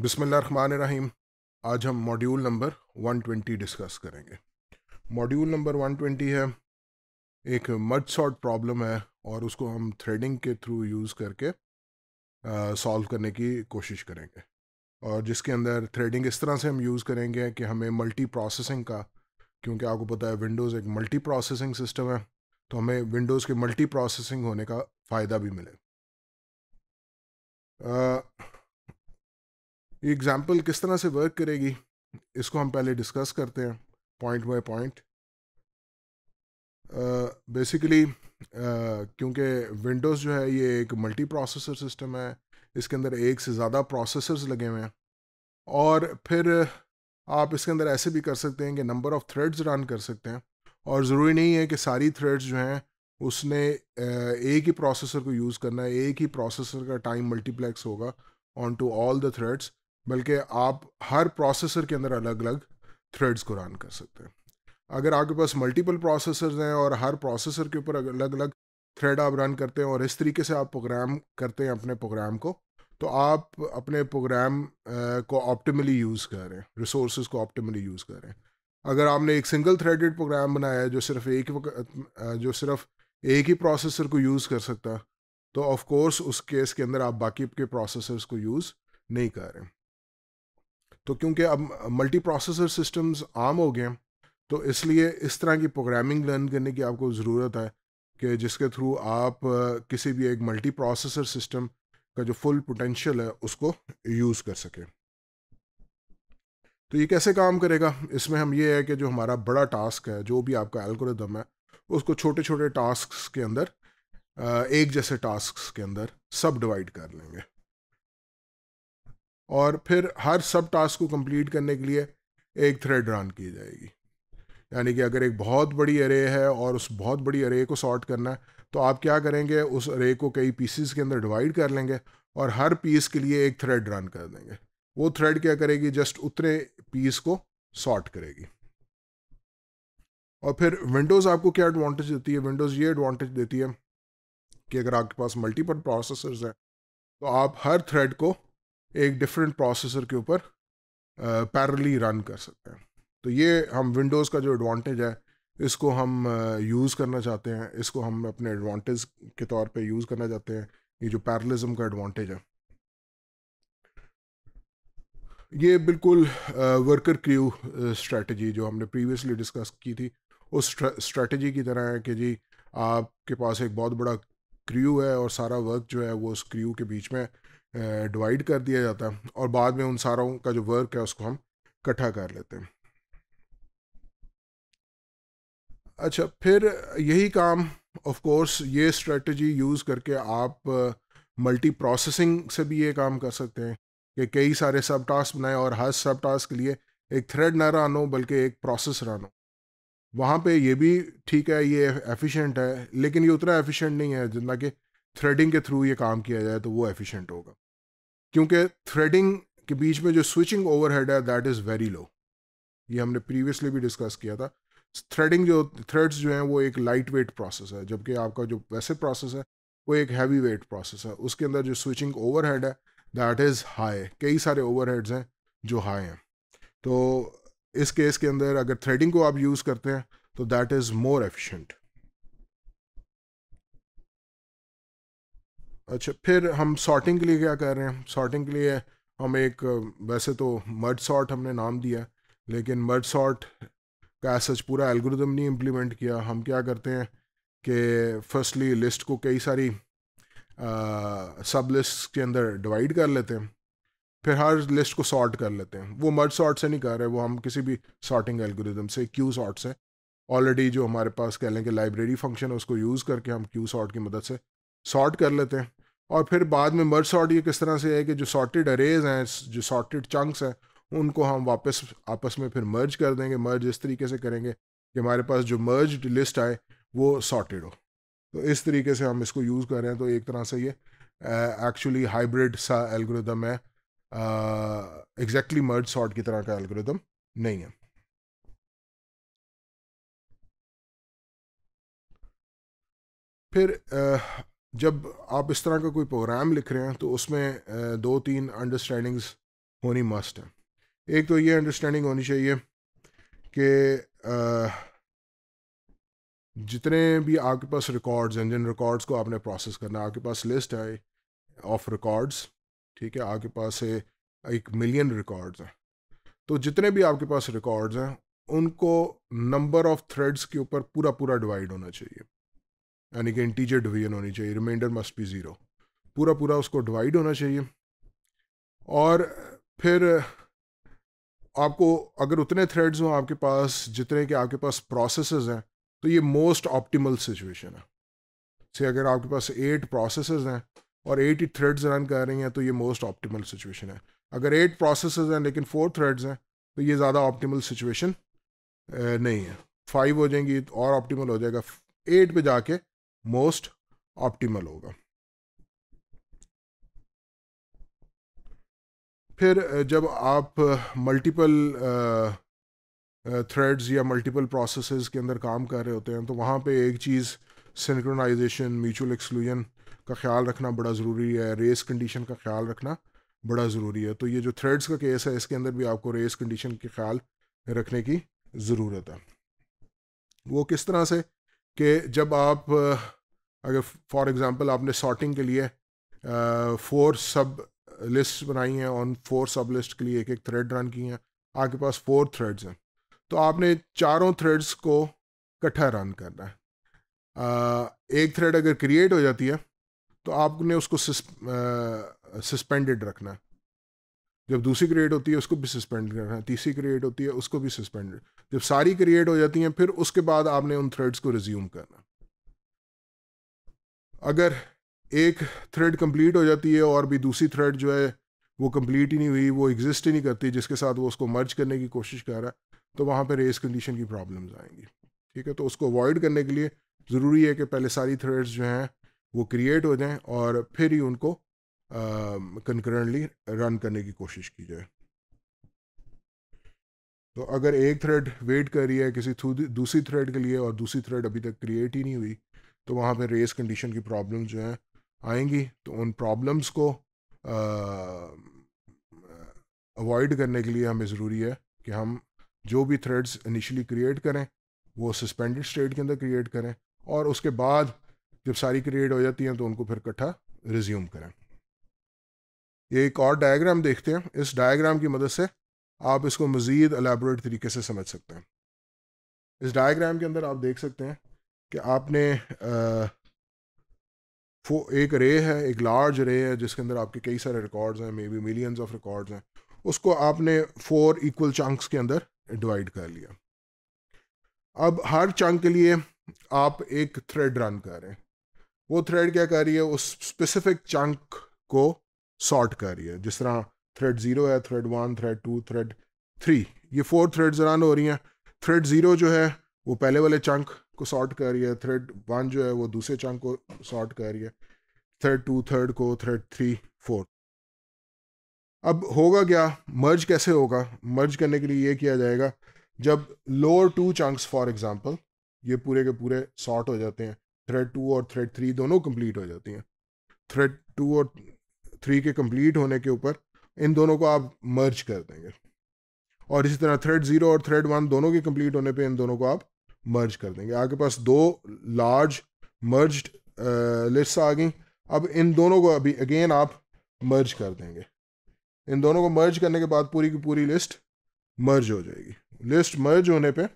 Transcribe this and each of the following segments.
रहीम आज हम module number 120 discuss करेंगे मॉड्यूल नंबर 120 है एक मर्ज सॉर्ट प्रॉब्लम है और उसको हम थ्रेडिंग के थ्रू यूज़ करके सॉल्व करने की कोशिश करेंगे और जिसके अंदर थ्रेडिंग इस तरह से हम यूज़ करेंगे कि हमें मल्टी प्रोसेसिंग का क्योंकि आपको पता है विंडोज़ एक मल्टी प्रोसेसिंग सिस्टम है तो हमें विंडोज़ के मल्टी प्रोसेसिंग होने का फ़ायदा भी मिले uh, एग्जाम्पल किस तरह से वर्क करेगी इसको हम पहले डिस्कस करते हैं पॉइंट बाय पॉइंट बेसिकली क्योंकि विंडोज़ जो है ये एक मल्टी प्रोसेसर सिस्टम है इसके अंदर एक से ज़्यादा प्रोसेसर्स लगे हुए हैं और फिर आप इसके अंदर ऐसे भी कर सकते हैं कि नंबर ऑफ़ थ्रेड्स रन कर सकते हैं और ज़रूरी नहीं है कि सारी थ्रेड्स जो हैं उसने एक ही प्रोसेसर को यूज़ करना है एक ही प्रोसेसर का टाइम मल्टीप्लेक्स होगा on to all the threads बल्कि आप हर प्रोसेसर के अंदर अलग अलग थ्रेड्स को रन कर सकते हैं अगर आपके पास मल्टीपल प्रोसेसर्स हैं और हर प्रोसेसर के ऊपर अलग अलग थ्रेड आप रन करते हैं और इस तरीके से आप प्रोग्राम करते हैं अपने प्रोग्राम को तो आप अपने प्रोग्राम को ऑप्टिमली यूज़ कर रहे हैं रिसोर्स को ऑप्टिमली यूज़ कर रहे हैं अगर आपने एक सिंगल थ्रेडेड प्रोग्राम बनाया है जो सिर्फ एक वक्त जो सिर्फ एक ही प्रोसेसर को यूज़ कर सकता तो ऑफ कोर्स उस केस के अंदर आप बाकी के प्रोसेसर्स को यूज़ नहीं कर रहे तो क्योंकि अब मल्टी प्रोसेसर सिस्टम्स आम हो गए हैं तो इसलिए इस तरह की प्रोग्रामिंग लर्न करने की आपको ज़रूरत है कि जिसके थ्रू आप किसी भी एक मल्टी प्रोसेसर सिस्टम का जो फुल पोटेंशियल है उसको यूज़ कर सकें तो ये कैसे काम करेगा इसमें हम ये है कि जो हमारा बड़ा टास्क है जो भी आपका एल्गोरिदम है उसको छोटे छोटे टास्क के अंदर एक जैसे टास्क के अंदर सब डिवाइड कर लेंगे और फिर हर सब टास्क को कंप्लीट करने के लिए एक थ्रेड रन की जाएगी यानी कि अगर एक बहुत बड़ी अरे है और उस बहुत बड़ी अरे को सॉर्ट करना है तो आप क्या करेंगे उस अरे को कई पीसीज के अंदर डिवाइड कर लेंगे और हर पीस के लिए एक थ्रेड रन कर देंगे वो थ्रेड क्या करेगी जस्ट उतने पीस को सॉर्ट करेगी और फिर विंडोज़ आपको क्या एडवांटेज देती है विंडोज़ ये एडवांटेज देती है कि अगर आपके पास मल्टीपल प्रोसेसर्स हैं तो आप हर थ्रेड को एक डिफरेंट प्रोसेसर के ऊपर पैरली रन कर सकते हैं तो ये हम विंडोज़ का जो एडवांटेज है इसको हम यूज़ करना चाहते हैं इसको हम अपने एडवांटेज के तौर पे यूज़ करना चाहते हैं ये जो पैरलिज्म का एडवांटेज है ये बिल्कुल वर्कर क्यू स्ट्रेटजी जो हमने प्रीवियसली डिस्कस की थी उस स्ट्रेटजी की तरह है कि जी आपके पास एक बहुत बड़ा क्रू है और सारा वर्क जो है वो उस क्रू के बीच में डिवाइड कर दिया जाता है और बाद में उन सारों का जो वर्क है उसको हम इकट्ठा कर लेते हैं अच्छा फिर यही काम ऑफ कोर्स ये स्ट्रेटजी यूज़ करके आप मल्टी प्रोसेसिंग से भी ये काम कर सकते हैं कि कई सारे सब टास्क बनाए और हर सब टास्क के लिए एक थ्रेड ना रन हो बल्कि एक प्रोसेस रन हो वहाँ पे ये भी ठीक है ये एफिशिएंट है लेकिन ये उतना एफिशिएंट नहीं है जितना कि थ्रेडिंग के थ्रू ये काम किया जाए तो वो एफिशिएंट होगा क्योंकि थ्रेडिंग के बीच में जो स्विचिंग ओवरहेड है दैट इज़ वेरी लो ये हमने प्रीवियसली भी डिस्कस किया था थ्रेडिंग जो थ्रेड्स जो हैं वो एक लाइट वेट प्रोसेस है जबकि आपका जो वैसे प्रोसेस है वो एक हैवी वेट प्रोसेस है उसके अंदर जो स्विचिंग ओवरहेड है दैट इज़ हाई कई सारे ओवरहेड्स हैं जो हाई हैं तो इस केस के अंदर अगर थ्रेडिंग को आप यूज़ करते हैं तो दैट इज़ मोर एफिशिएंट अच्छा फिर हम सॉर्टिंग के लिए क्या कर रहे हैं सॉर्टिंग के लिए हम एक वैसे तो मर्ज सॉर्ट हमने नाम दिया लेकिन मर्ज सॉर्ट का सच पूरा एल्गोरिदम नहीं इम्प्लीमेंट किया हम क्या करते हैं कि फर्स्टली लिस्ट को कई सारी सब लिस्ट के अंदर डिवाइड कर लेते हैं फिर हर लिस्ट को सॉर्ट कर लेते हैं वो मर्ज सॉर्ट से नहीं कर रहे वो हम किसी भी सॉर्टिंग एल्गोरिदम से क्यू सॉर्ट से ऑलरेडी जो हमारे पास कह लें कि लाइब्रेरी फंक्शन है उसको यूज़ करके हम क्यू सॉर्ट की मदद से सॉर्ट कर लेते हैं और फिर बाद में मर्ज सॉर्ट ये किस तरह से है कि जो सॉर्टेड अरेज हैं जो सॉर्टेड चंक्स हैं उनको हम वापस आपस में फिर मर्ज कर देंगे मर्ज इस तरीके से करेंगे कि हमारे पास जो मर्ज लिस्ट आए वो सॉर्टेड हो तो इस तरीके से हम इसको यूज़ कर रहे हैं तो एक तरह से ये एक्चुअली हाइब्रिड सा एल्गोरिदम है एग्जैक्टली मर्ज सॉर्ट की तरह का एल्गोरिदम नहीं है फिर जब आप इस तरह का कोई प्रोग्राम लिख रहे हैं तो उसमें दो तीन अंडरस्टैंडिंग्स होनी मस्ट हैं एक तो ये अंडरस्टैंडिंग होनी चाहिए कि जितने भी आपके पास रिकॉर्ड्स हैं जिन रिकॉर्ड्स को आपने प्रोसेस करना आपके पास लिस्ट है ऑफ रिकॉर्ड्स ठीक है आपके पास एक मिलियन रिकॉर्ड्स हैं तो जितने भी आपके पास रिकॉर्ड्स हैं उनको नंबर ऑफ थ्रेड्स के ऊपर पूरा पूरा डिवाइड होना चाहिए यानी कि इंटीजर डिवीजन होनी चाहिए रिमाइंडर मस्ट बी ज़ीरो पूरा पूरा उसको डिवाइड होना चाहिए और फिर आपको अगर उतने थ्रेड्स हों आपके पास जितने के आपके पास प्रोसेस हैं तो ये मोस्ट ऑप्टिमल सिचुएशन है से अगर आपके पास एट प्रोसेस हैं और एट ही थ्रेड्स रन कर रही हैं तो ये मोस्ट ऑप्टिमल सिचुएशन है अगर एट प्रोसेस हैं लेकिन फोर थ्रेड्स हैं तो ये ज़्यादा ऑप्टिमल सिचुएशन नहीं है फाइव हो जाएंगी तो और ऑप्टिमल हो जाएगा एट पे जाके मोस्ट ऑप्टिमल होगा फिर जब आप मल्टीपल थ्रेड्स या मल्टीपल प्रोसेसेस के अंदर काम कर रहे होते हैं तो वहाँ पे एक चीज़ सिंक्रोनाइजेशन म्यूचुअल एक्सक्लूजन का ख्याल रखना बड़ा ज़रूरी है रेस कंडीशन का ख्याल रखना बड़ा ज़रूरी है तो ये जो थ्रेड्स का केस है इसके अंदर भी आपको रेस कंडीशन के ख्याल रखने की ज़रूरत है वो किस तरह से कि जब आप अगर फॉर एग्जांपल आपने सॉर्टिंग के लिए फोर सब लिस्ट बनाई हैं ऑन फोर सब लिस्ट के लिए एक एक थ्रेड रन की हैं आपके पास फोर थ्रेड्स हैं तो आपने चारों थ्रेड्स को इकट्ठा रन करना है एक थ्रेड अगर क्रिएट हो जाती है तो आपने उसको सस्पेंडेड रखना है जब दूसरी क्रिएट होती है उसको भी सस्पेंड करना है तीसरी क्रिएट होती है उसको भी सस्पेंड जब सारी क्रिएट हो जाती हैं फिर उसके बाद आपने उन थ्रेड्स को रिज्यूम करना अगर एक थ्रेड कंप्लीट हो जाती है और भी दूसरी थ्रेड जो है वो कंप्लीट ही नहीं हुई वो एग्जिस्ट ही नहीं करती जिसके साथ वो उसको मर्ज करने की कोशिश कर रहा है तो वहाँ पर रेस कंडीशन की प्रॉब्लम्स आएंगी ठीक है तो उसको अवॉइड करने के लिए ज़रूरी है कि पहले सारी थ्रेड्स जो हैं वो क्रिएट हो जाएं और फिर ही उनको कंकरेंटली रन करने की कोशिश की जाए तो अगर एक थ्रेड वेट कर रही है किसी दूसरी थ्रेड के लिए और दूसरी थ्रेड अभी तक क्रिएट ही नहीं हुई तो वहाँ पे रेस कंडीशन की प्रॉब्लम जो हैं आएंगी तो उन प्रॉब्लम्स को अवॉइड करने के लिए हमें ज़रूरी है कि हम जो भी थ्रेड्स इनिशियली क्रिएट करें वो सस्पेंडेड स्टेट के अंदर क्रिएट करें और उसके बाद जब सारी क्रिएट हो जाती हैं तो उनको फिर इकट्ठा रिज्यूम करें ये एक और डायग्राम देखते हैं इस डायग्राम की मदद से आप इसको मज़ीद अलेबोरेट तरीके से समझ सकते हैं इस डायग्राम के अंदर आप देख सकते हैं कि आपने आ, एक रे है एक लार्ज रे है जिसके अंदर आपके कई सारे रिकॉर्ड्स हैं may be millions of records हैं उसको आपने फोर इक्वल चंक्स के अंदर डिवाइड कर लिया अब हर चंक के लिए आप एक थ्रेड रन कर रहे हैं वो थ्रेड क्या कर रही है उस स्पेसिफिक चंक को सॉर्ट कर रही है जिस तरह थ्रेड ज़ीरो है thread one thread two thread three ये फोर थ्रेड्स रन हो रही हैं थ्रेड ज़ीरो जो है वो पहले वाले चंक को सॉर्ट कर रही है थ्रेड वन जो है वो दूसरे चंक को सॉर्ट कर रही है थ्रेड टू थर्ड को थ्रेड थ्री फोर अब होगा क्या मर्ज कैसे होगा मर्ज करने के लिए ये किया जाएगा जब lower two chunks for example ये पूरे के पूरे सॉर्ट हो जाते हैं थ्रेड टू और थ्रेड थ्री दोनों कंप्लीट हो जाती हैं थ्रेड टू और थ्री के कंप्लीट होने के ऊपर इन दोनों को आप मर्ज कर देंगे और इसी तरह थ्रेड ज़ीरो और थ्रेड वन दोनों के कंप्लीट होने पे इन दोनों को आप मर्ज कर देंगे आपके पास दो लार्ज मर्ज लिस्ट आ गई अब इन दोनों को अभी अगेन आप मर्ज कर देंगे इन दोनों को मर्ज करने के बाद पूरी की पूरी लिस्ट मर्ज हो जाएगी लिस्ट मर्ज होने पे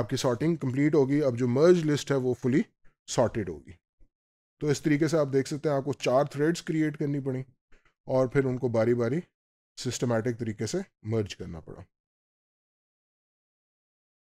आपकी सॉर्टिंग कंप्लीट होगी अब जो मर्ज लिस्ट है वो फुली सॉर्टेड होगी तो इस तरीके से आप देख सकते हैं आपको चार थ्रेड्स क्रिएट करनी पड़ी और फिर उनको बारी बारी सिस्टमेटिक तरीके से मर्ज करना पड़ा